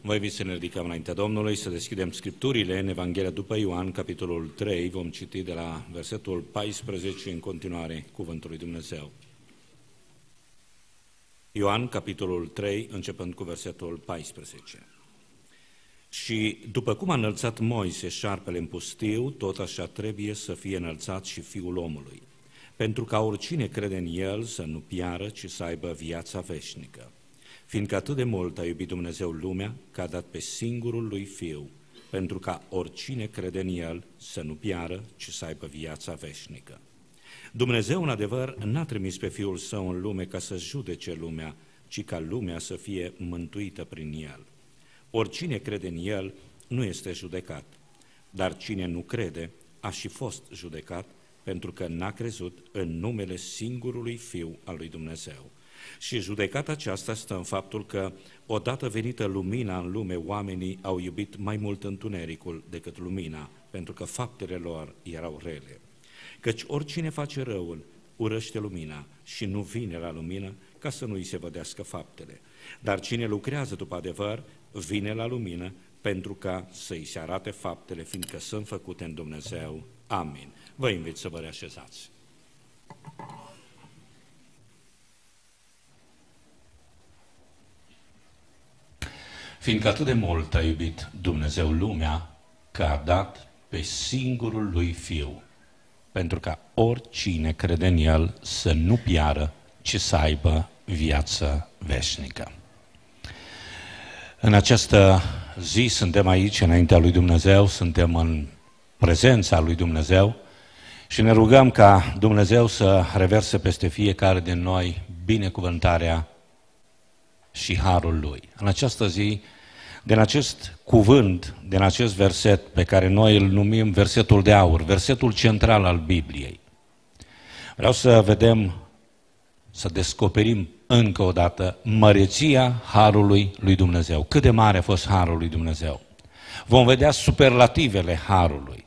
Vă invit să ne ridicăm înaintea Domnului, să deschidem Scripturile în Evanghelia după Ioan, capitolul 3, vom citi de la versetul 14 în continuare Cuvântul lui Dumnezeu. Ioan, capitolul 3, începând cu versetul 14. Și după cum a înălțat Moise șarpele în pustiu, tot așa trebuie să fie înălțat și Fiul omului, pentru ca oricine crede în El să nu piară, ci să aibă viața veșnică fiindcă atât de mult a iubit Dumnezeu lumea că a dat pe singurul lui Fiu, pentru ca oricine crede în El să nu piară, ci să aibă viața veșnică. Dumnezeu, în adevăr, n-a trimis pe Fiul Său în lume ca să judece lumea, ci ca lumea să fie mântuită prin El. Oricine crede în El nu este judecat, dar cine nu crede a și fost judecat, pentru că n-a crezut în numele singurului Fiu al lui Dumnezeu. Și judecata aceasta stă în faptul că, odată venită lumina în lume, oamenii au iubit mai mult întunericul decât lumina, pentru că faptele lor erau rele. Căci oricine face răul, urăște lumina și nu vine la lumină ca să nu îi se vădească faptele. Dar cine lucrează după adevăr, vine la lumină pentru ca să îi se arate faptele, fiindcă sunt făcute în Dumnezeu. Amin. Vă invit să vă reașezați. fiindcă atât de mult a iubit Dumnezeu lumea, că a dat pe singurul lui Fiu, pentru ca oricine crede în El să nu piară, ci să aibă viață veșnică. În această zi suntem aici, înaintea lui Dumnezeu, suntem în prezența lui Dumnezeu și ne rugăm ca Dumnezeu să reverse peste fiecare din noi binecuvântarea și harul Lui. În această zi din acest cuvânt, din acest verset pe care noi îl numim versetul de aur, versetul central al Bibliei. Vreau să vedem, să descoperim încă o dată măreția harului lui Dumnezeu. Cât de mare a fost harul lui Dumnezeu. Vom vedea superlativele harului.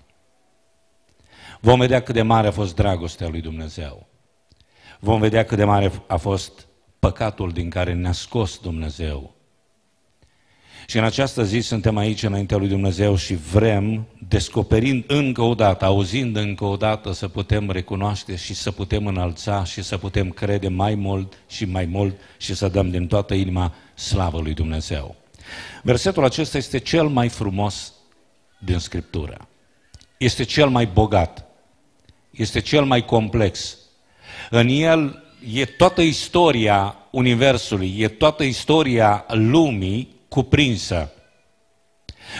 Vom vedea cât de mare a fost dragostea lui Dumnezeu. Vom vedea cât de mare a fost păcatul din care ne-a scos Dumnezeu și în această zi suntem aici înaintea lui Dumnezeu și vrem, descoperind încă o dată, auzind încă o dată, să putem recunoaște și să putem înalța și să putem crede mai mult și mai mult și să dăm din toată inima slavă lui Dumnezeu. Versetul acesta este cel mai frumos din Scriptură. Este cel mai bogat. Este cel mai complex. În el e toată istoria Universului, e toată istoria lumii cuprinsă.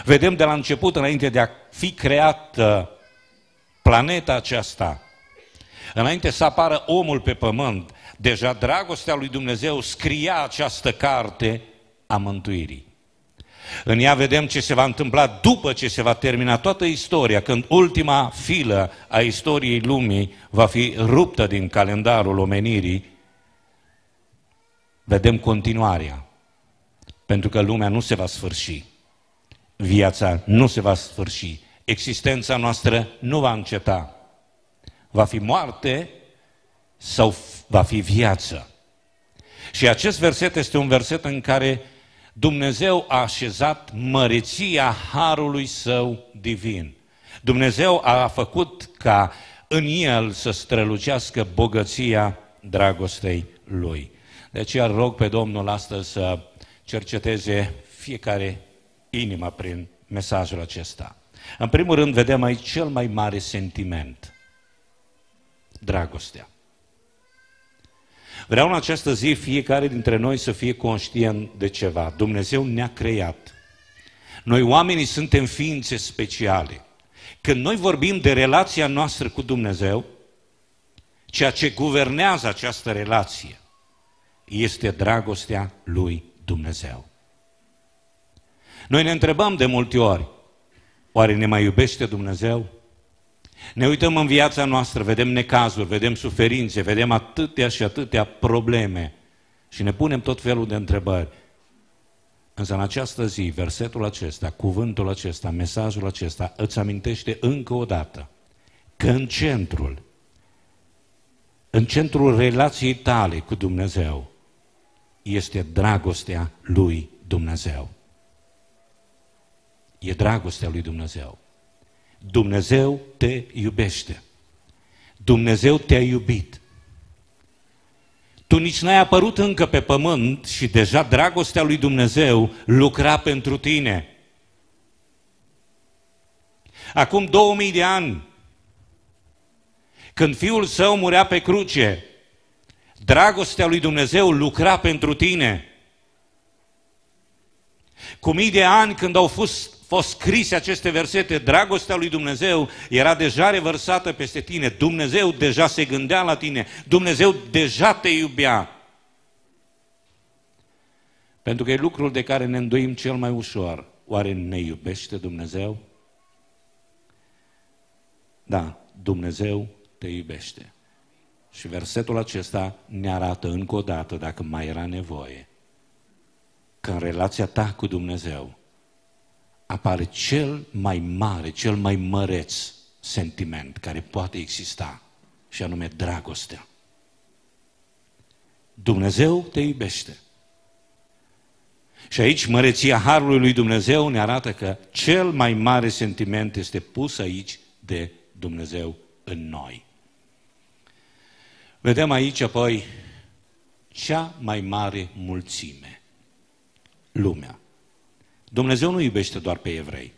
Vedem de la început, înainte de a fi creată planeta aceasta, înainte să apară omul pe pământ, deja dragostea lui Dumnezeu scria această carte a mântuirii. În ea vedem ce se va întâmpla după ce se va termina toată istoria, când ultima filă a istoriei lumii va fi ruptă din calendarul omenirii. Vedem continuarea. Pentru că lumea nu se va sfârși. Viața nu se va sfârși. Existența noastră nu va înceta. Va fi moarte sau va fi viață. Și acest verset este un verset în care Dumnezeu a așezat măreția harului său divin. Dumnezeu a făcut ca în el să strălucească bogăția dragostei lui. De aceea rog pe Domnul astăzi să cerceteze fiecare inima prin mesajul acesta. În primul rând, vedem aici cel mai mare sentiment, dragostea. Vreau în această zi fiecare dintre noi să fie conștient de ceva. Dumnezeu ne-a creat. Noi oamenii suntem ființe speciale. Când noi vorbim de relația noastră cu Dumnezeu, ceea ce guvernează această relație este dragostea lui Dumnezeu. Noi ne întrebăm de multe ori, oare ne mai iubește Dumnezeu? Ne uităm în viața noastră, vedem necazuri, vedem suferințe, vedem atâtea și atâtea probleme și ne punem tot felul de întrebări. Însă în această zi, versetul acesta, cuvântul acesta, mesajul acesta îți amintește încă o dată că în centrul, în centrul relației tale cu Dumnezeu, este dragostea lui Dumnezeu. E dragostea lui Dumnezeu. Dumnezeu te iubește. Dumnezeu te-a iubit. Tu nici n-ai apărut încă pe pământ și deja dragostea lui Dumnezeu lucra pentru tine. Acum 2000 de ani, când fiul său murea pe cruce, Dragostea lui Dumnezeu lucra pentru tine. Cu mii de ani când au fost, fost scrise aceste versete, dragostea lui Dumnezeu era deja revărsată peste tine. Dumnezeu deja se gândea la tine. Dumnezeu deja te iubea. Pentru că e lucrul de care ne îndoim cel mai ușor. Oare ne iubește Dumnezeu? Da, Dumnezeu te iubește. Și versetul acesta ne arată încă o dată, dacă mai era nevoie, că în relația ta cu Dumnezeu apare cel mai mare, cel mai măreț sentiment care poate exista, și anume dragostea. Dumnezeu te iubește. Și aici măreția Harului lui Dumnezeu ne arată că cel mai mare sentiment este pus aici de Dumnezeu în noi. Vedem aici apoi cea mai mare mulțime, lumea. Dumnezeu nu iubește doar pe evrei.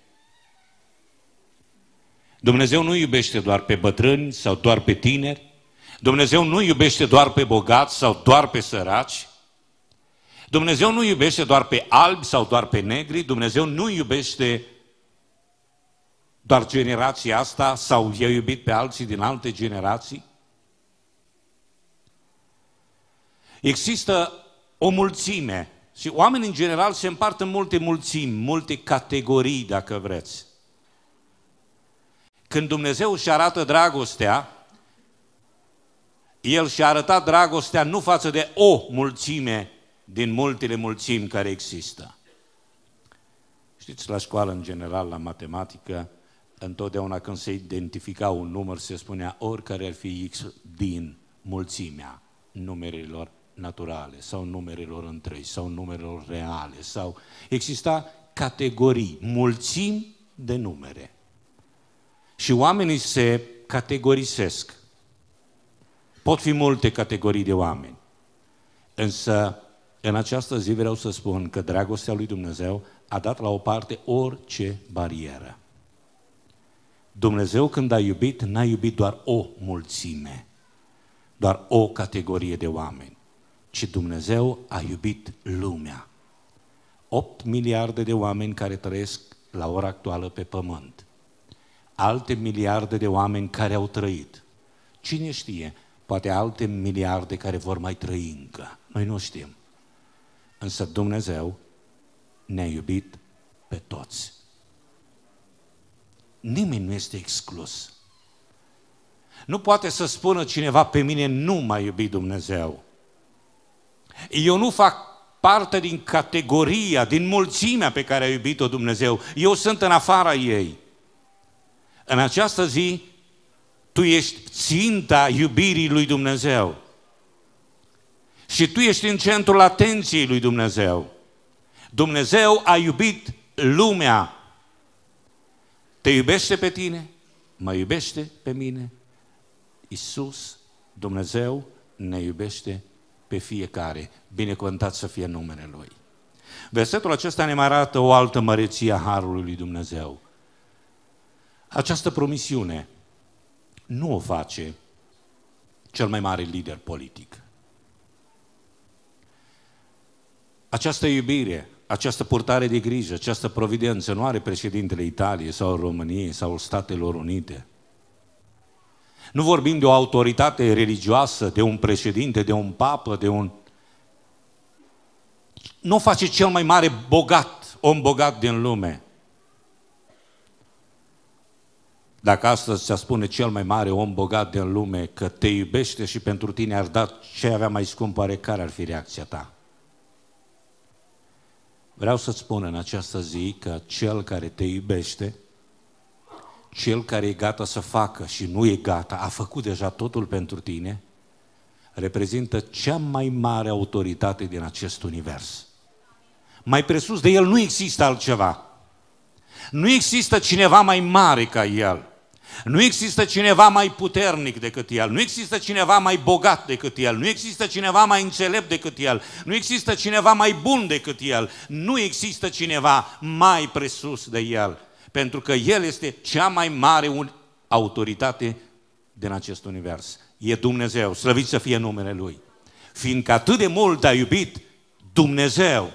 Dumnezeu nu iubește doar pe bătrâni sau doar pe tineri. Dumnezeu nu iubește doar pe bogați sau doar pe săraci. Dumnezeu nu iubește doar pe albi sau doar pe negri. Dumnezeu nu iubește doar generația asta sau i-a iubit pe alții din alte generații. Există o mulțime și oamenii în general se împart în multe mulțimi, multe categorii, dacă vreți. Când Dumnezeu își arată dragostea, El și-a arătat dragostea nu față de o mulțime din multele mulțimi care există. Știți, la școală, în general, la matematică, întotdeauna când se identifica un număr, se spunea oricare ar fi X din mulțimea numerelor naturale sau numerelor întregi sau numerelor reale sau exista categorii, mulțimi de numere. Și oamenii se categorisesc. Pot fi multe categorii de oameni. Însă, în această zi vreau să spun că dragostea lui Dumnezeu a dat la o parte orice barieră. Dumnezeu când a iubit, n-a iubit doar o mulțime, doar o categorie de oameni ci Dumnezeu a iubit lumea. 8 miliarde de oameni care trăiesc la ora actuală pe pământ. Alte miliarde de oameni care au trăit. Cine știe? Poate alte miliarde care vor mai trăi încă. Noi nu știm. Însă Dumnezeu ne-a iubit pe toți. Nimeni nu este exclus. Nu poate să spună cineva pe mine nu m-a iubit Dumnezeu. Eu nu fac parte din categoria, din mulțimea pe care a iubit-o Dumnezeu. Eu sunt în afara ei. În această zi, tu ești ținta iubirii lui Dumnezeu. Și tu ești în centrul atenției lui Dumnezeu. Dumnezeu a iubit lumea. Te iubește pe tine, mă iubește pe mine. Isus, Dumnezeu, ne iubește pe fiecare, binecuvântat să fie numele Lui. Versetul acesta ne mai arată o altă măreție a Harului Lui Dumnezeu. Această promisiune nu o face cel mai mare lider politic. Această iubire, această purtare de grijă, această providență nu are președintele Italiei sau României sau Statelor Unite – nu vorbim de o autoritate religioasă, de un președinte, de un papă, de un... Nu face cel mai mare bogat, om bogat din lume. Dacă astăzi ți-a spune cel mai mare om bogat din lume că te iubește și pentru tine ar da ce avea mai scump, oare care ar fi reacția ta? Vreau să-ți spun în această zi că cel care te iubește cel care e gata să facă și nu e gata, a făcut deja totul pentru tine, reprezintă cea mai mare autoritate din acest univers. Mai presus de el nu există altceva. Nu există cineva mai mare ca el. Nu există cineva mai puternic decât el, nu există cineva mai bogat decât el, nu există cineva mai înțelept decât el, nu există cineva mai bun decât el, nu există cineva mai presus de el pentru că El este cea mai mare autoritate din acest univers. E Dumnezeu, slăvit să fie numele Lui. Fiindcă atât de mult a iubit Dumnezeu.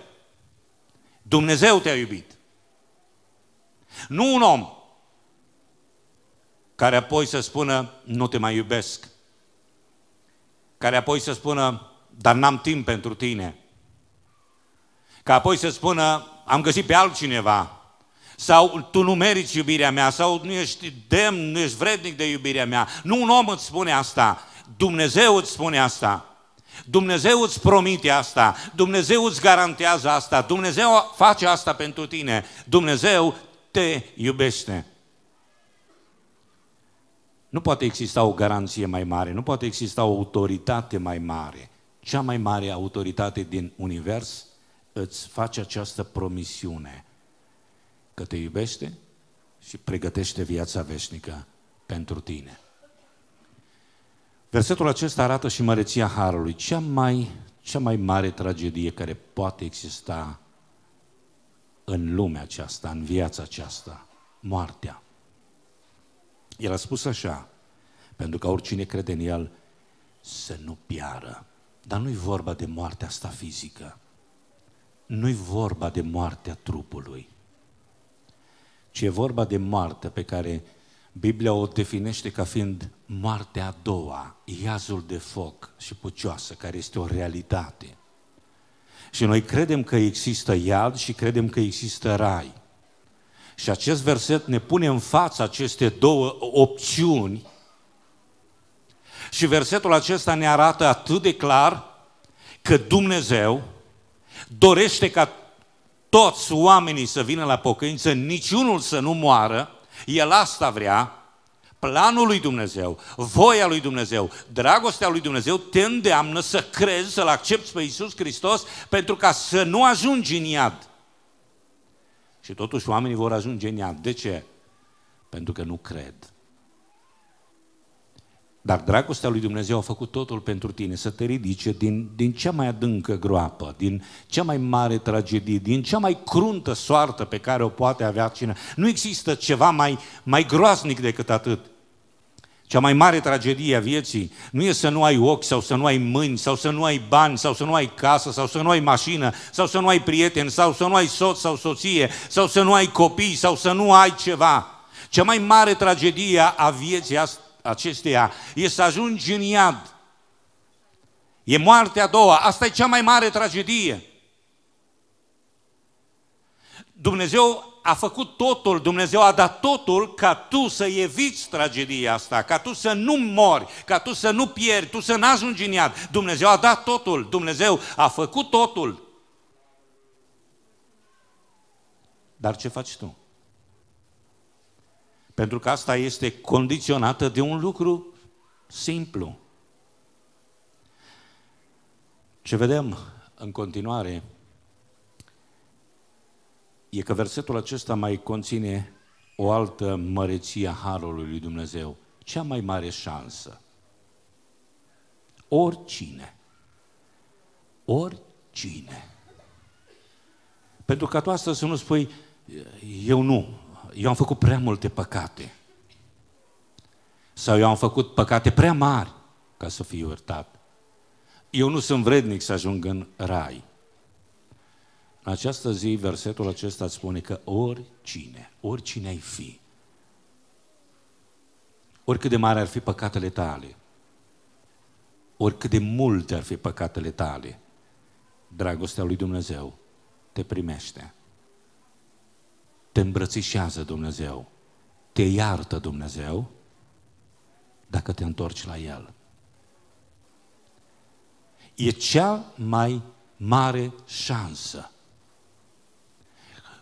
Dumnezeu te-a iubit. Nu un om care apoi să spună, nu te mai iubesc. Care apoi să spună, dar n-am timp pentru tine. Ca apoi să spună, am găsit pe altcineva sau tu nu meriți iubirea mea, sau nu ești demn, nu ești vrednic de iubirea mea. Nu un om îți spune asta, Dumnezeu îți spune asta. Dumnezeu îți promite asta, Dumnezeu îți garantează asta, Dumnezeu face asta pentru tine, Dumnezeu te iubește. Nu poate exista o garanție mai mare, nu poate exista o autoritate mai mare. Cea mai mare autoritate din univers îți face această promisiune că te iubește și pregătește viața veșnică pentru tine. Versetul acesta arată și măreția Harului, cea mai, cea mai mare tragedie care poate exista în lumea aceasta, în viața aceasta, moartea. El a spus așa, pentru ca oricine crede în el să nu piară. Dar nu-i vorba de moartea asta fizică. Nu-i vorba de moartea trupului ci e vorba de moartă pe care Biblia o definește ca fiind moartea a doua, iazul de foc și pucioasă, care este o realitate. Și noi credem că există iad și credem că există rai. Și acest verset ne pune în fața aceste două opțiuni și versetul acesta ne arată atât de clar că Dumnezeu dorește ca toți oamenii să vină la pocăință, niciunul să nu moară, el asta vrea, planul lui Dumnezeu, voia lui Dumnezeu, dragostea lui Dumnezeu te îndeamnă să crezi, să-L accepti pe Iisus Hristos pentru ca să nu ajungi în iad. Și totuși oamenii vor ajunge în iad. De ce? Pentru că nu cred. Dar dragostea lui Dumnezeu a făcut totul pentru tine, să te ridice din, din cea mai adâncă groapă, din cea mai mare tragedie, din cea mai cruntă soartă pe care o poate avea cine. Nu există ceva mai, mai groaznic decât atât. Cea mai mare tragedie a vieții nu e să nu ai ochi sau să nu ai mâini sau să nu ai bani sau să nu ai casă sau să nu ai mașină sau să nu ai prieteni sau să nu ai soț sau soție sau să nu ai copii sau să nu ai ceva. Cea mai mare tragedie a vieții asta acesteia e să ajungi în iad. E moartea a doua. Asta e cea mai mare tragedie. Dumnezeu a făcut totul, Dumnezeu a dat totul ca tu să eviți tragedia asta, ca tu să nu mori, ca tu să nu pieri. tu să nu ajungi în iad. Dumnezeu a dat totul, Dumnezeu a făcut totul. Dar ce faci tu? Pentru că asta este condiționată de un lucru simplu. Ce vedem în continuare e că versetul acesta mai conține o altă măreție a Harului lui Dumnezeu. Cea mai mare șansă. Oricine. Oricine. Pentru că tu astăzi să nu spui, eu nu, eu am făcut prea multe păcate. Sau eu am făcut păcate prea mari ca să fiu iertat. Eu nu sunt vrednic să ajung în rai. În această zi, versetul acesta spune că oricine, oricine ai fi, oricât de mare ar fi păcatele tale, oricât de multe ar fi păcatele tale, dragostea lui Dumnezeu te primește te îmbrățișează Dumnezeu, te iartă Dumnezeu dacă te întorci la El. E cea mai mare șansă.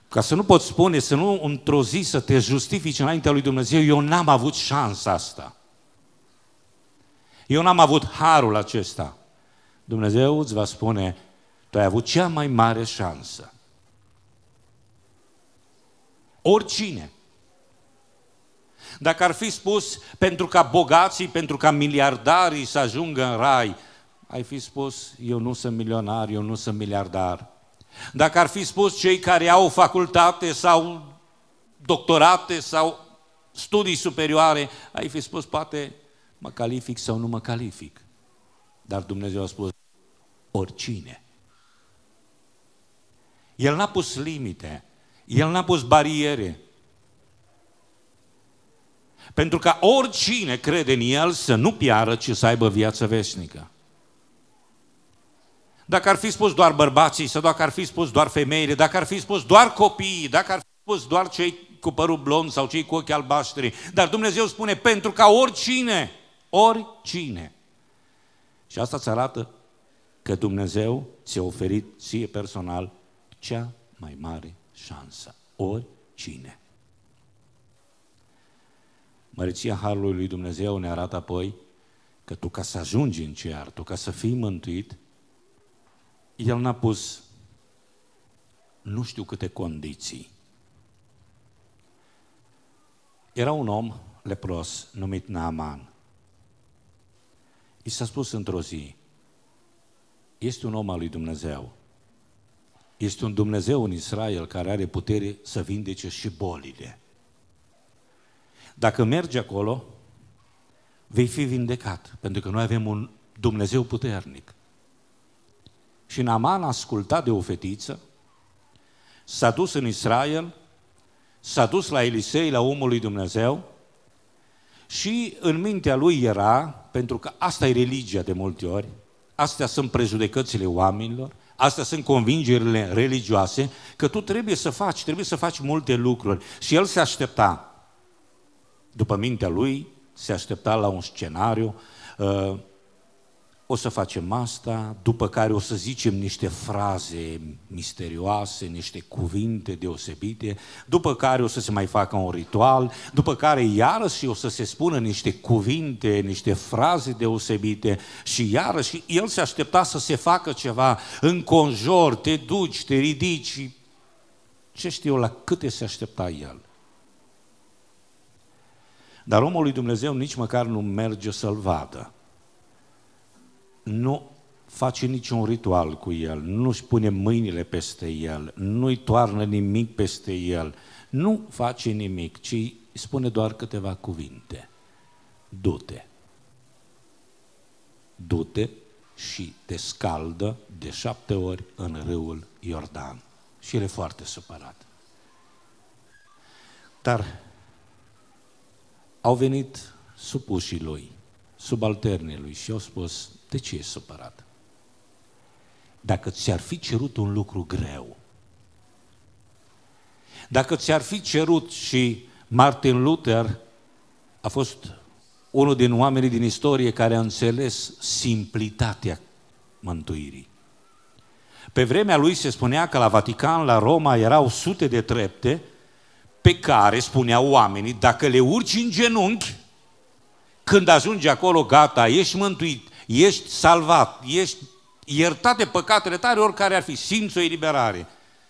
Ca să nu pot spune, să nu într-o zi să te justifici înaintea lui Dumnezeu, eu n-am avut șansa asta. Eu n-am avut harul acesta. Dumnezeu îți va spune, tu ai avut cea mai mare șansă. Oricine. Dacă ar fi spus pentru ca bogații, pentru ca miliardarii să ajungă în rai, ai fi spus, eu nu sunt milionar, eu nu sunt miliardar. Dacă ar fi spus cei care au facultate sau doctorate sau studii superioare, ai fi spus, poate mă calific sau nu mă calific. Dar Dumnezeu a spus, oricine. El n-a pus limite. El n-a pus bariere. Pentru ca oricine crede în El să nu piară, ci să aibă viață veșnică. Dacă ar fi spus doar bărbații, sau dacă ar fi spus doar femeile, dacă ar fi spus doar copiii, dacă ar fi spus doar cei cu părul blond sau cei cu ochii albaștri. Dar Dumnezeu spune, pentru ca oricine, oricine. Și asta îți arată că Dumnezeu ți-a oferit ție personal cea mai mare șansă. Oricine. Măreția Harului lui Dumnezeu ne arată apoi că tu ca să ajungi în cer, tu ca să fii mântuit, El n-a pus nu știu câte condiții. Era un om lepros numit Naaman. I s-a spus într-o zi, este un om al lui Dumnezeu, este un Dumnezeu în Israel care are putere să vindece și bolile. Dacă mergi acolo, vei fi vindecat, pentru că noi avem un Dumnezeu puternic. Și Naman a ascultat de o fetiță, s-a dus în Israel, s-a dus la Elisei, la omul lui Dumnezeu, și în mintea lui era, pentru că asta e religia de multe ori, astea sunt prejudecățile oamenilor, Astea sunt convingerile religioase, că tu trebuie să faci, trebuie să faci multe lucruri. Și el se aștepta, după mintea lui, se aștepta la un scenariu, uh, o să facem asta, după care o să zicem niște fraze misterioase, niște cuvinte deosebite, după care o să se mai facă un ritual, după care iarăși o să se spună niște cuvinte, niște fraze deosebite și iarăși el se aștepta să se facă ceva, conjor, te duci, te ridici, ce știu eu la câte se aștepta el. Dar omul lui Dumnezeu nici măcar nu merge să-l vadă nu face niciun ritual cu el, nu-și pune mâinile peste el, nu-i toarnă nimic peste el, nu face nimic, ci spune doar câteva cuvinte. Du-te. Du-te și te scaldă de șapte ori în râul Iordan. Și el e foarte supărat. Dar au venit supușii lui, subalternii lui și au spus, de ce ești supărat? Dacă ți-ar fi cerut un lucru greu, dacă ți-ar fi cerut și Martin Luther a fost unul din oamenii din istorie care a înțeles simplitatea mântuirii. Pe vremea lui se spunea că la Vatican, la Roma, erau sute de trepte pe care, spuneau oamenii, dacă le urci în genunchi, când ajungi acolo, gata, ești mântuit ești salvat, ești iertat de păcatele tale, oricare ar fi, simți o eliberare.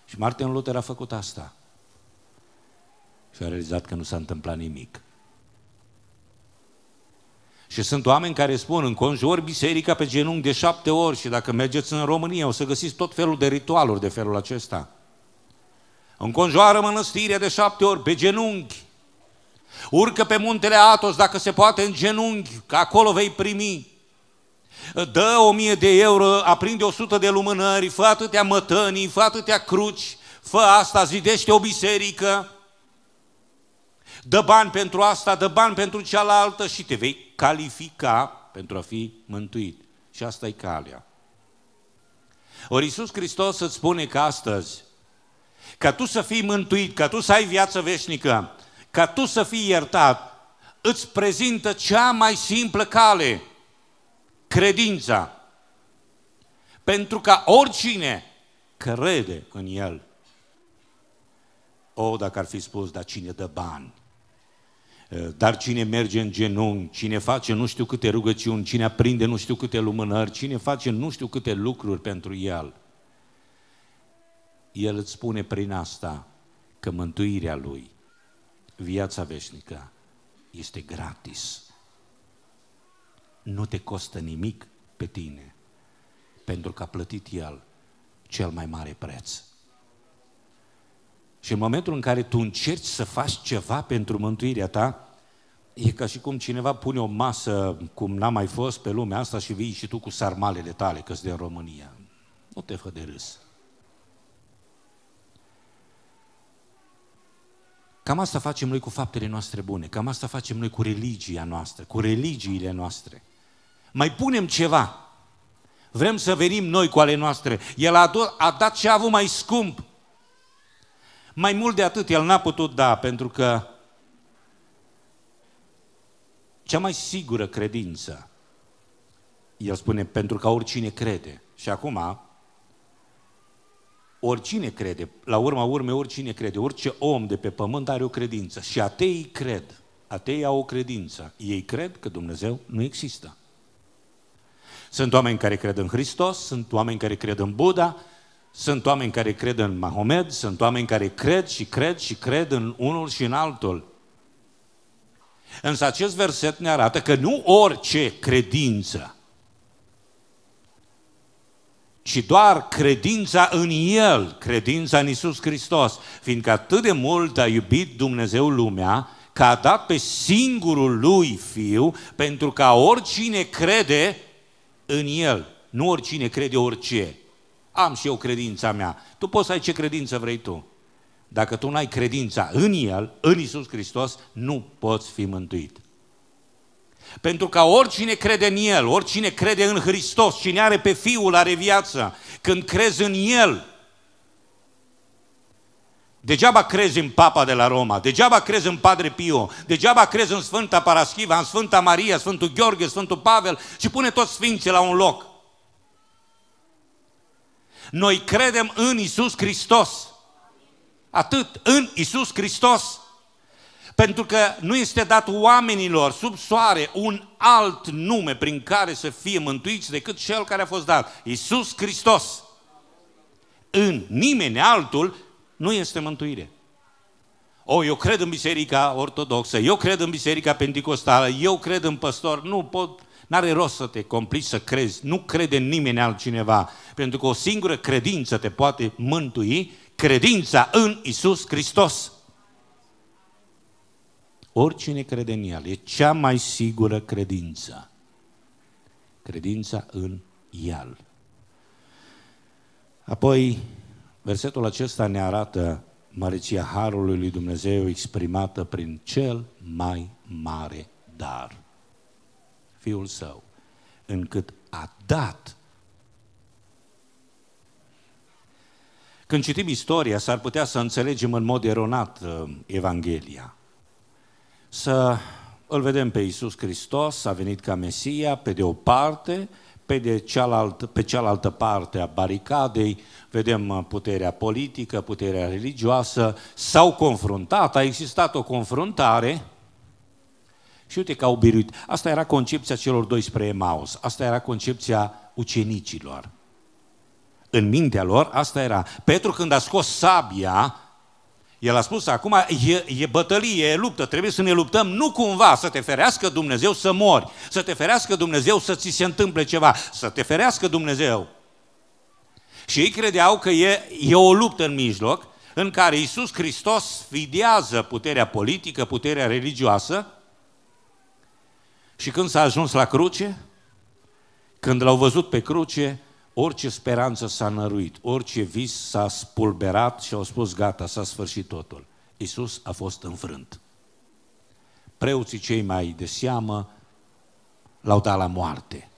Și Martin Luther a făcut asta. Și a realizat că nu s-a întâmplat nimic. Și sunt oameni care spun, înconjur biserica pe genunchi de șapte ori și dacă mergeți în România o să găsiți tot felul de ritualuri de felul acesta. Înconjoară mănăstirea de șapte ori pe genunchi. Urcă pe muntele Atos dacă se poate în genunchi, că acolo vei primi. Dă o mie de euro, aprinde o sută de lumânări, fă atâtea mătănii, fă atâtea cruci, fă asta, zidește o biserică, dă bani pentru asta, dă bani pentru cealaltă și te vei califica pentru a fi mântuit. Și asta e calea. Ori Iisus Hristos îți spune că astăzi, ca tu să fii mântuit, ca tu să ai viață veșnică, ca tu să fii iertat, îți prezintă cea mai simplă cale – credința. Pentru ca oricine crede în El. O, dacă ar fi spus, dar cine dă bani? Dar cine merge în genunchi, cine face nu știu câte rugăciuni, cine aprinde nu știu câte lumânări, cine face nu știu câte lucruri pentru El. El îți spune prin asta că mântuirea Lui, viața veșnică, este gratis nu te costă nimic pe tine, pentru că a plătit El cel mai mare preț. Și în momentul în care tu încerci să faci ceva pentru mântuirea ta, e ca și cum cineva pune o masă, cum n-a mai fost pe lumea asta și vii și tu cu sarmalele tale, că în România. Nu te fă de râs. Cam asta facem noi cu faptele noastre bune, cam asta facem noi cu religia noastră, cu religiile noastre mai punem ceva. Vrem să venim noi cu ale noastre. El a, do- a dat ce a avut mai scump. Mai mult de atât, el n-a putut da, pentru că cea mai sigură credință, el spune, pentru că oricine crede. Și acum, oricine crede, la urma urme, oricine crede, orice om de pe pământ are o credință. Și ateii cred. Ateii au o credință. Ei cred că Dumnezeu nu există. Sunt oameni care cred în Hristos, sunt oameni care cred în Buddha, sunt oameni care cred în Mahomed, sunt oameni care cred și cred și cred în unul și în altul. Însă acest verset ne arată că nu orice credință, ci doar credința în El, credința în Isus Hristos, fiindcă atât de mult a iubit Dumnezeu lumea, că a dat pe singurul Lui Fiu, pentru ca oricine crede în El. Nu oricine crede orice. Am și eu credința mea. Tu poți să ai ce credință vrei tu. Dacă tu n-ai credința în El, în Isus Hristos, nu poți fi mântuit. Pentru că oricine crede în El, oricine crede în Hristos, cine are pe Fiul, are viață. Când crezi în El, Degeaba crezi în Papa de la Roma, degeaba crezi în Padre Pio, degeaba crezi în Sfânta Paraschiva, în Sfânta Maria, Sfântul Gheorghe, Sfântul Pavel și pune toți sfinții la un loc. Noi credem în Isus Hristos. Atât, în Isus Hristos. Pentru că nu este dat oamenilor sub soare un alt nume prin care să fie mântuiți decât cel care a fost dat. Isus Hristos. În nimeni altul nu este mântuire. O, eu cred în biserica ortodoxă, eu cred în biserica pentecostală, eu cred în păstor, nu pot, n-are rost să te complici să crezi, nu crede nimeni altcineva, pentru că o singură credință te poate mântui, credința în Isus Hristos. Oricine crede în El, e cea mai sigură credință. Credința în El. Apoi, Versetul acesta ne arată măreția Harului lui Dumnezeu exprimată prin cel mai mare dar, Fiul Său, încât a dat. Când citim istoria, s-ar putea să înțelegem în mod eronat uh, Evanghelia. Să îl vedem pe Iisus Hristos, a venit ca Mesia, pe de o parte, pe, de cealaltă, pe cealaltă parte a baricadei vedem uh, puterea politică, puterea religioasă, s-au confruntat, a existat o confruntare și uite că au biruit. Asta era concepția celor doi spre Emaus, asta era concepția ucenicilor. În mintea lor, asta era. Petru când a scos sabia, el a spus, acum e, e bătălie, e luptă, trebuie să ne luptăm, nu cumva să te ferească Dumnezeu să mori, să te ferească Dumnezeu să ți se întâmple ceva, să te ferească Dumnezeu. Și ei credeau că e, e o luptă în mijloc, în care Iisus Hristos sfidează puterea politică, puterea religioasă, și când s-a ajuns la cruce, când l-au văzut pe cruce, Orice speranță s-a năruit, orice vis s-a spulberat și au spus gata, s-a sfârșit totul. Isus a fost înfrânt. Preoții cei mai de seamă l-au dat la moarte.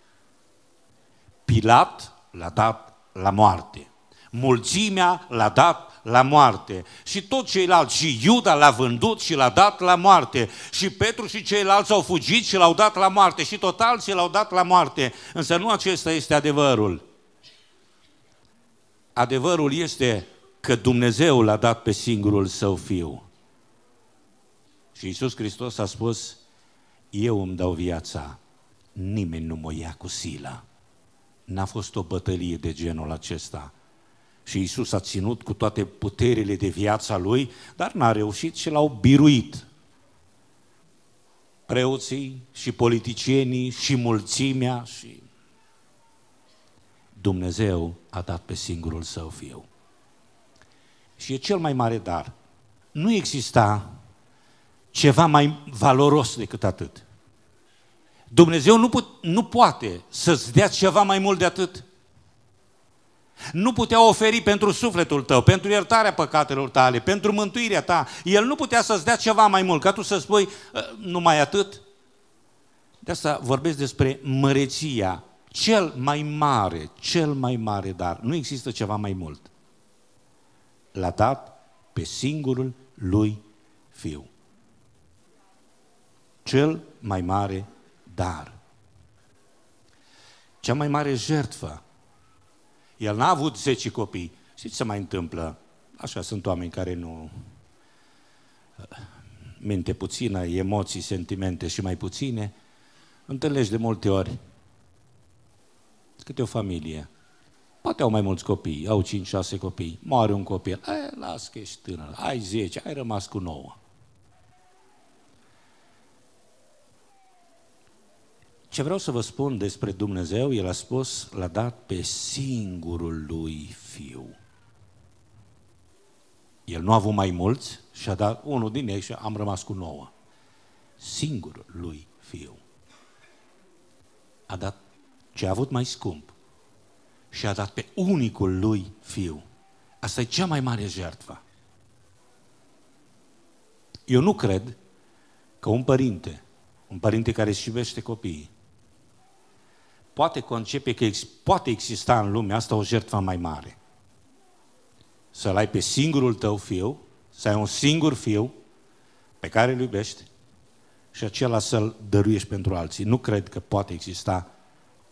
Pilat l-a dat la moarte. Mulțimea l-a dat la moarte. Și tot ceilalți, și Iuda l-a vândut și l-a dat la moarte. Și Petru și ceilalți au fugit și l-au dat la moarte. Și tot alții l-au dat la moarte. Însă nu acesta este adevărul. Adevărul este că Dumnezeu l-a dat pe singurul său fiu. Și Isus Hristos a spus, eu îmi dau viața, nimeni nu mă ia cu sila. N-a fost o bătălie de genul acesta. Și Isus a ținut cu toate puterile de viața lui, dar n-a reușit și l-au biruit. Preoții și politicienii și mulțimea și Dumnezeu a dat pe singurul său fiu. Și e cel mai mare dar. Nu exista ceva mai valoros decât atât. Dumnezeu nu, put, nu poate să-ți dea ceva mai mult de atât. Nu putea oferi pentru sufletul tău, pentru iertarea păcatelor tale, pentru mântuirea ta. El nu putea să-ți dea ceva mai mult, ca tu să spui ă, numai atât. De asta vorbesc despre măreția cel mai mare, cel mai mare dar, nu există ceva mai mult. L-a dat pe singurul lui fiu. Cel mai mare dar. Cea mai mare jertfă. El n-a avut zece copii. Știți ce se mai întâmplă? Așa sunt oameni care nu minte puțină, emoții, sentimente și mai puține, întâlnești de multe ori câte o familie. Poate au mai mulți copii, au 5-6 copii, moare un copil, e, las că ești tânăr, ai 10, ai rămas cu 9. Ce vreau să vă spun despre Dumnezeu, El a spus, l-a dat pe singurul lui Fiu. El nu a avut mai mulți și a dat unul din ei și am rămas cu nouă. Singurul lui Fiu. A dat ce a avut mai scump și a dat pe unicul lui fiu. Asta e cea mai mare jertfă. Eu nu cred că un părinte, un părinte care își iubește copiii, poate concepe că poate exista în lumea asta o jertfă mai mare. Să-l ai pe singurul tău fiu, să ai un singur fiu pe care îl iubești și acela să-l dăruiești pentru alții. Nu cred că poate exista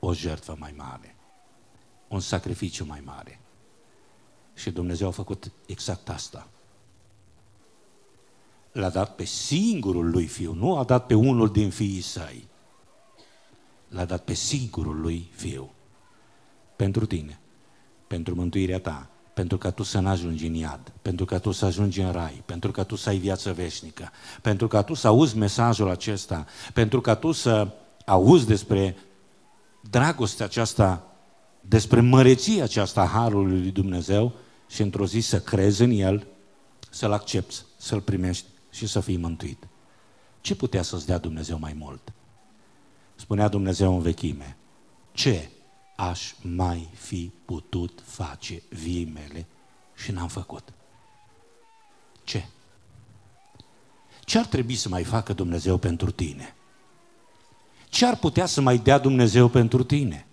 o jertfă mai mare, un sacrificiu mai mare. Și Dumnezeu a făcut exact asta. L-a dat pe singurul lui fiu, nu a dat pe unul din fiii săi. L-a dat pe singurul lui fiu. Pentru tine, pentru mântuirea ta, pentru ca tu să nu ajungi în iad, pentru ca tu să ajungi în rai, pentru ca tu să ai viață veșnică, pentru ca tu să auzi mesajul acesta, pentru ca tu să auzi despre dragostea aceasta, despre măreția aceasta a Harului lui Dumnezeu și într-o zi să crezi în El, să-L accepti, să-L primești și să fii mântuit. Ce putea să-ți dea Dumnezeu mai mult? Spunea Dumnezeu în vechime, ce aș mai fi putut face vii mele și n-am făcut? Ce? Ce ar trebui să mai facă Dumnezeu pentru tine? ce ar putea să mai dea Dumnezeu pentru tine?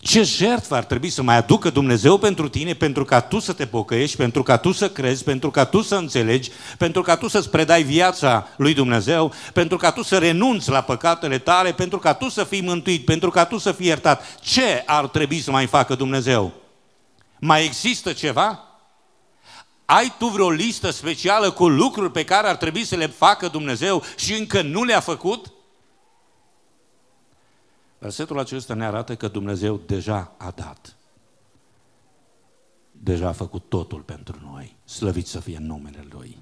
Ce jertfă ar trebui să mai aducă Dumnezeu pentru tine pentru ca tu să te pocăiești, pentru ca tu să crezi, pentru ca tu să înțelegi, pentru ca tu să-ți predai viața lui Dumnezeu, pentru ca tu să renunți la păcatele tale, pentru ca tu să fii mântuit, pentru ca tu să fii iertat. Ce ar trebui să mai facă Dumnezeu? Mai există ceva? Ai tu vreo listă specială cu lucruri pe care ar trebui să le facă Dumnezeu și încă nu le-a făcut? Versetul acesta ne arată că Dumnezeu deja a dat. Deja a făcut totul pentru noi. Slăvit să fie numele Lui.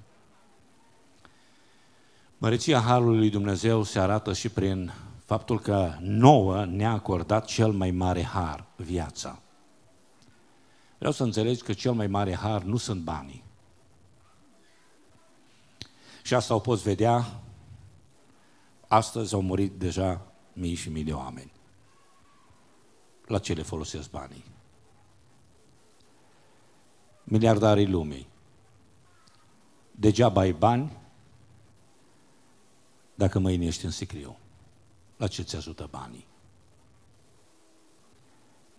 Măreția Harului Lui Dumnezeu se arată și prin faptul că nouă ne-a acordat cel mai mare har, viața. Vreau să înțelegi că cel mai mare har nu sunt banii. Și asta o poți vedea. Astăzi au murit deja mii și mii de oameni. La ce le folosesc banii? Miliardarii lumii. Degeaba ai bani dacă mâine ești în sicriu. La ce ți ajută banii?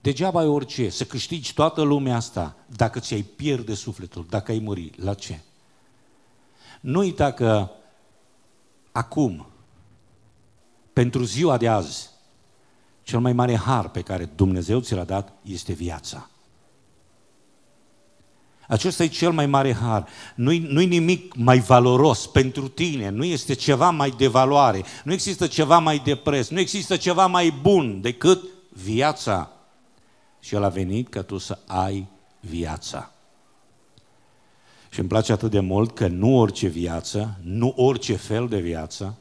Degeaba ai orice, să câștigi toată lumea asta, dacă ți-ai pierde sufletul, dacă ai muri, la ce? Nu uita că acum pentru ziua de azi, cel mai mare har pe care Dumnezeu ți l-a dat este viața. Acesta e cel mai mare har. Nu-i, nu nimic mai valoros pentru tine, nu este ceva mai de valoare, nu există ceva mai de preț, nu există ceva mai bun decât viața. Și El a venit ca tu să ai viața. Și îmi place atât de mult că nu orice viață, nu orice fel de viață,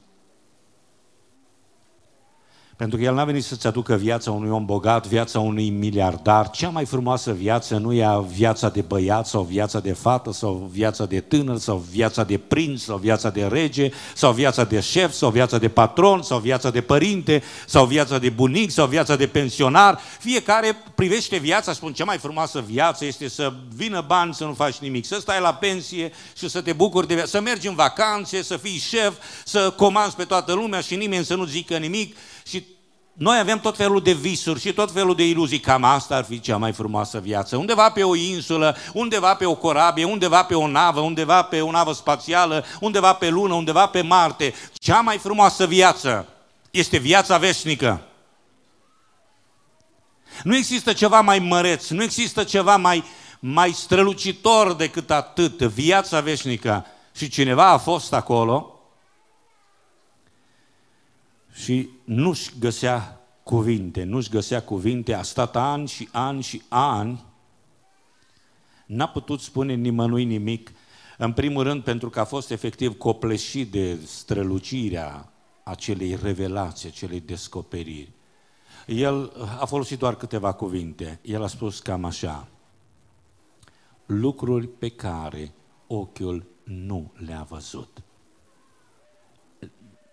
pentru că El n-a venit să-ți aducă viața unui om bogat, viața unui miliardar. Cea mai frumoasă viață nu e viața de băiat sau viața de fată sau viața de tânăr sau viața de prinț sau viața de rege sau viața de șef sau viața de patron sau viața de părinte sau viața de bunic sau viața de pensionar. Fiecare privește viața, spun, cea mai frumoasă viață este să vină bani, să nu faci nimic, să stai la pensie și să te bucuri de viață, să mergi în vacanțe, să fii șef, să comanzi pe toată lumea și nimeni să nu zică nimic și noi avem tot felul de visuri și tot felul de iluzii, cam asta ar fi cea mai frumoasă viață. Undeva pe o insulă, undeva pe o corabie, undeva pe o navă, undeva pe o navă spațială, undeva pe lună, undeva pe Marte. Cea mai frumoasă viață este viața veșnică. Nu există ceva mai măreț, nu există ceva mai, mai strălucitor decât atât, viața veșnică. Și cineva a fost acolo, și nu-și găsea cuvinte, nu-și găsea cuvinte, a stat ani și ani și ani, n-a putut spune nimănui nimic, în primul rând pentru că a fost efectiv copleșit de strălucirea acelei revelații, acelei descoperiri. El a folosit doar câteva cuvinte. El a spus cam așa. Lucruri pe care ochiul nu le-a văzut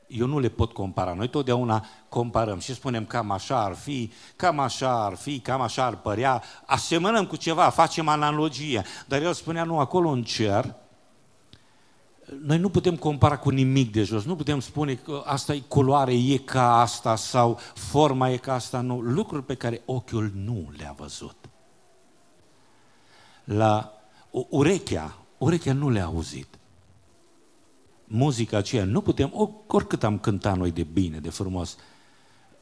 eu nu le pot compara. Noi totdeauna comparăm și spunem cam așa ar fi, cam așa ar fi, cam așa ar părea, asemănăm cu ceva, facem analogie. Dar el spunea, nu, acolo în cer, noi nu putem compara cu nimic de jos, nu putem spune că asta e culoare, e ca asta sau forma e ca asta, nu. Lucruri pe care ochiul nu le-a văzut. La urechea, urechea nu le-a auzit muzica aceea, nu putem, oricât am cântat noi de bine, de frumos,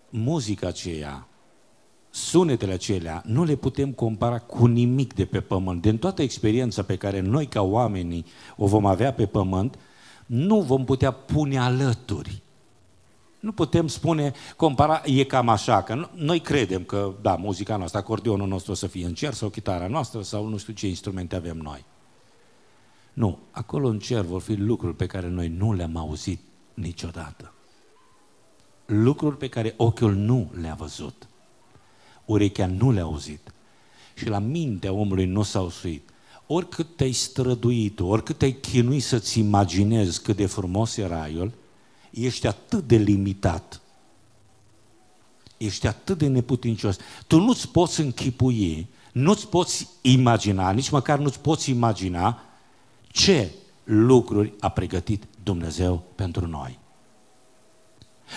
muzica aceea, sunetele acelea, nu le putem compara cu nimic de pe pământ. Din toată experiența pe care noi ca oamenii o vom avea pe pământ, nu vom putea pune alături. Nu putem spune, compara, e cam așa, că noi credem că, da, muzica noastră, acordeonul nostru o să fie în cer sau chitara noastră sau nu știu ce instrumente avem noi. Nu, acolo în cer vor fi lucruri pe care noi nu le-am auzit niciodată. Lucruri pe care ochiul nu le-a văzut. Urechea nu le-a auzit. Și la mintea omului nu s-a usuit. Oricât te-ai străduit, oricât te-ai chinuit să-ți imaginezi cât de frumos e raiul, ești atât de limitat. Ești atât de neputincios. Tu nu-ți poți închipui, nu-ți poți imagina, nici măcar nu-ți poți imagina ce lucruri a pregătit Dumnezeu pentru noi.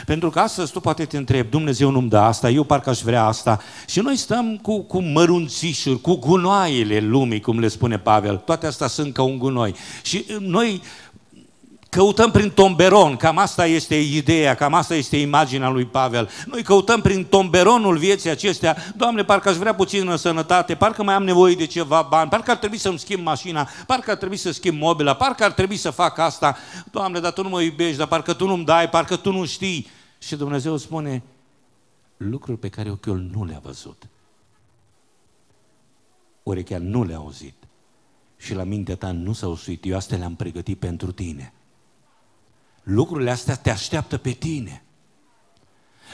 Pentru că astăzi tu poate te întrebi, Dumnezeu nu-mi dă asta, eu parcă aș vrea asta. Și noi stăm cu, cu mărunțișuri, cu gunoaiele lumii, cum le spune Pavel. Toate astea sunt ca un gunoi. Și uh, noi Căutăm prin tomberon, cam asta este ideea, cam asta este imaginea lui Pavel. Noi căutăm prin tomberonul vieții acestea, Doamne, parcă aș vrea puțină sănătate, parcă mai am nevoie de ceva bani, parcă ar trebui să-mi schimb mașina, parcă ar trebui să schimb mobila, parcă ar trebui să fac asta. Doamne, dar Tu nu mă iubești, dar parcă Tu nu-mi dai, parcă Tu nu știi. Și Dumnezeu spune lucruri pe care ochiul nu le-a văzut, urechea nu le-a auzit și la mintea ta nu s-a suit, Eu astea le-am pregătit pentru tine. Lucrurile astea te așteaptă pe tine.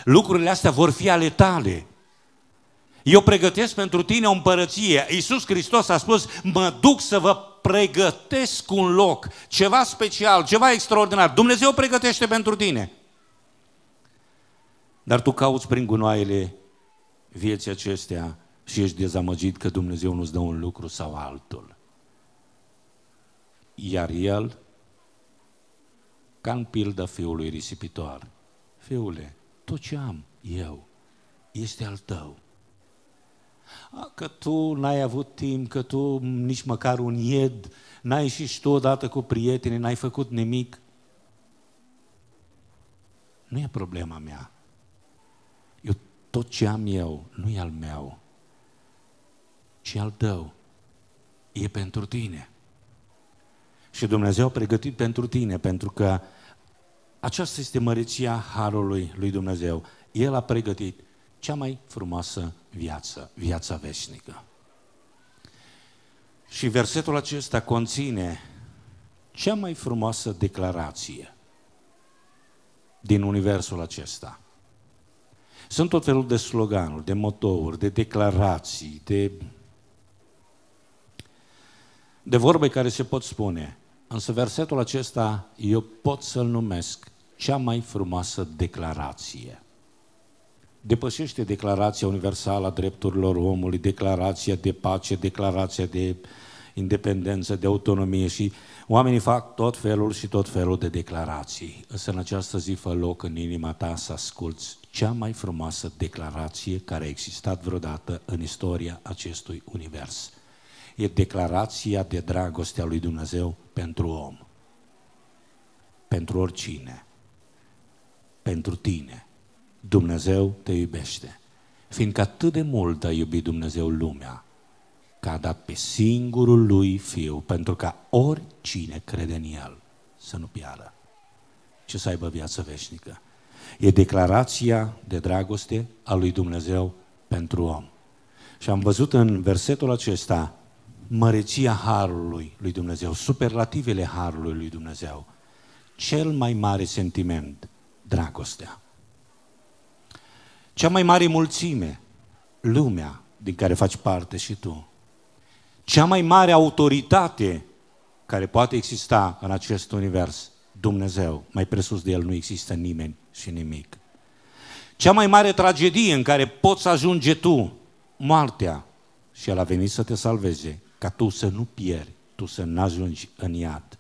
Lucrurile astea vor fi ale tale. Eu pregătesc pentru tine o împărăție. Iisus Hristos a spus, mă duc să vă pregătesc un loc, ceva special, ceva extraordinar. Dumnezeu pregătește pentru tine. Dar tu cauți prin gunoaiele vieții acestea și ești dezamăgit că Dumnezeu nu-ți dă un lucru sau altul. Iar El ca în pildă fiului risipitor. Fiule, tot ce am eu este al tău. A, că tu n-ai avut timp, că tu nici măcar un ied, n-ai ieșit și tu odată cu prietenii, n-ai făcut nimic. Nu e problema mea. Eu tot ce am eu nu e al meu, ci al tău. E pentru tine. Și Dumnezeu a pregătit pentru tine, pentru că aceasta este măreția harului lui Dumnezeu. El a pregătit cea mai frumoasă viață, viața veșnică. Și versetul acesta conține cea mai frumoasă declarație din universul acesta. Sunt tot felul de sloganuri, de motouri, de declarații, de de vorbe care se pot spune. Însă versetul acesta eu pot să-l numesc cea mai frumoasă declarație. Depășește declarația universală a drepturilor omului, declarația de pace, declarația de independență, de autonomie și oamenii fac tot felul și tot felul de declarații. Însă în această zi fă loc în inima ta să asculți cea mai frumoasă declarație care a existat vreodată în istoria acestui univers e declarația de dragoste a lui Dumnezeu pentru om, pentru oricine, pentru tine. Dumnezeu te iubește. Fiindcă atât de mult a iubit Dumnezeu lumea, că a dat pe singurul lui Fiu, pentru ca oricine crede în El să nu piară, Ce să aibă viață veșnică. E declarația de dragoste a lui Dumnezeu pentru om. Și am văzut în versetul acesta măreția harului lui Dumnezeu, superlativele harului lui Dumnezeu. Cel mai mare sentiment, dragostea. Cea mai mare mulțime, lumea din care faci parte și tu. Cea mai mare autoritate care poate exista în acest univers, Dumnezeu. Mai presus de El nu există nimeni și nimic. Cea mai mare tragedie în care poți ajunge tu, moartea, și El a venit să te salveze ca tu să nu pieri, tu să nu ajungi în iad.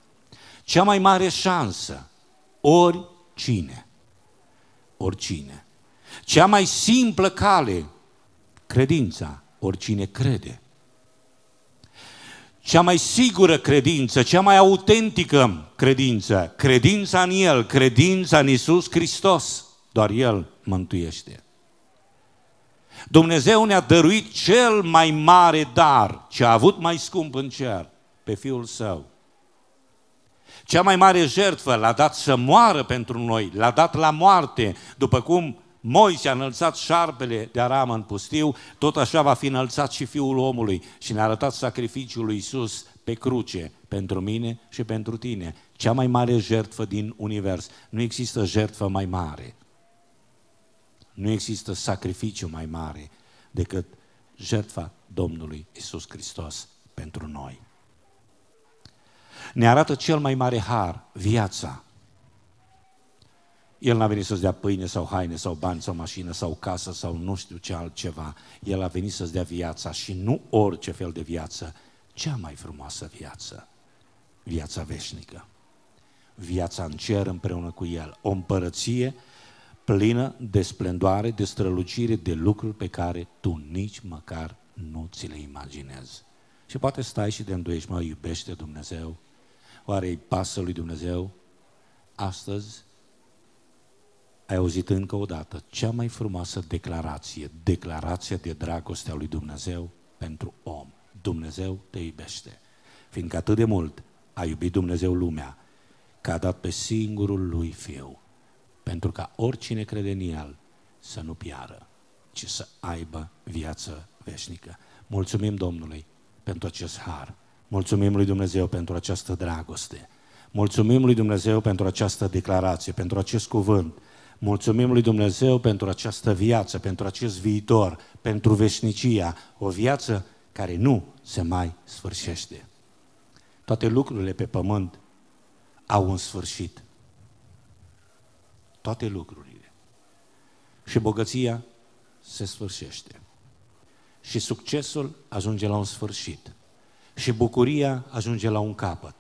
Cea mai mare șansă, oricine, oricine. Cea mai simplă cale, credința, oricine crede. Cea mai sigură credință, cea mai autentică credință, credința în El, credința în Isus Hristos, doar El mântuiește. Dumnezeu ne-a dăruit cel mai mare dar, ce a avut mai scump în cer, pe Fiul Său. Cea mai mare jertfă l-a dat să moară pentru noi, l-a dat la moarte, după cum Moise a înălțat șarpele de aram în pustiu, tot așa va fi înălțat și Fiul omului și ne-a arătat sacrificiul lui Iisus pe cruce, pentru mine și pentru tine. Cea mai mare jertfă din univers. Nu există jertfă mai mare. Nu există sacrificiu mai mare decât jertfa Domnului Isus Hristos pentru noi. Ne arată cel mai mare har, viața. El n-a venit să-ți dea pâine sau haine sau bani sau mașină sau casă sau nu știu ce altceva. El a venit să-ți dea viața și nu orice fel de viață, cea mai frumoasă viață, viața veșnică. Viața în cer împreună cu El, o împărăție plină de splendoare, de strălucire, de lucruri pe care tu nici măcar nu ți le imaginezi. Și poate stai și de îndoiești, mă, iubește Dumnezeu? Oare îi pasă lui Dumnezeu? Astăzi ai auzit încă o dată cea mai frumoasă declarație, declarația de dragoste a lui Dumnezeu pentru om. Dumnezeu te iubește. Fiindcă atât de mult a iubit Dumnezeu lumea, că a dat pe singurul lui Fiu, pentru ca oricine crede în El să nu piară, ci să aibă viață veșnică. Mulțumim Domnului pentru acest har. Mulțumim lui Dumnezeu pentru această dragoste. Mulțumim lui Dumnezeu pentru această declarație, pentru acest cuvânt. Mulțumim lui Dumnezeu pentru această viață, pentru acest viitor, pentru veșnicia, o viață care nu se mai sfârșește. Toate lucrurile pe pământ au un sfârșit toate lucrurile. Și bogăția se sfârșește. Și succesul ajunge la un sfârșit. Și bucuria ajunge la un capăt.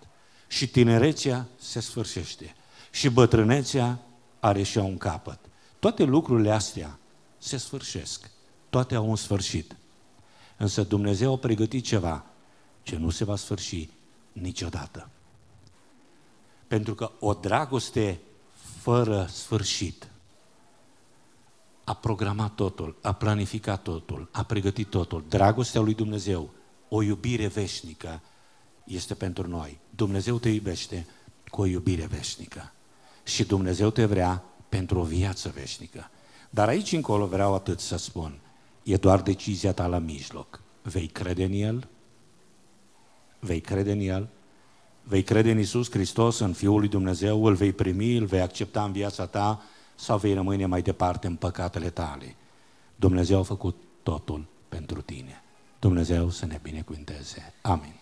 Și tinerețea se sfârșește. Și bătrânețea are și un capăt. Toate lucrurile astea se sfârșesc. Toate au un sfârșit. Însă Dumnezeu a pregătit ceva ce nu se va sfârși niciodată. Pentru că o dragoste fără sfârșit. A programat totul, a planificat totul, a pregătit totul. Dragostea lui Dumnezeu, o iubire veșnică, este pentru noi. Dumnezeu te iubește cu o iubire veșnică. Și Dumnezeu te vrea pentru o viață veșnică. Dar aici încolo vreau atât să spun. E doar decizia ta la mijloc. Vei crede în El? Vei crede în El? Vei crede în Isus Hristos, în Fiul lui Dumnezeu, îl vei primi, îl vei accepta în viața ta sau vei rămâne mai departe în păcatele tale. Dumnezeu a făcut totul pentru tine. Dumnezeu să ne binecuvinteze. Amin.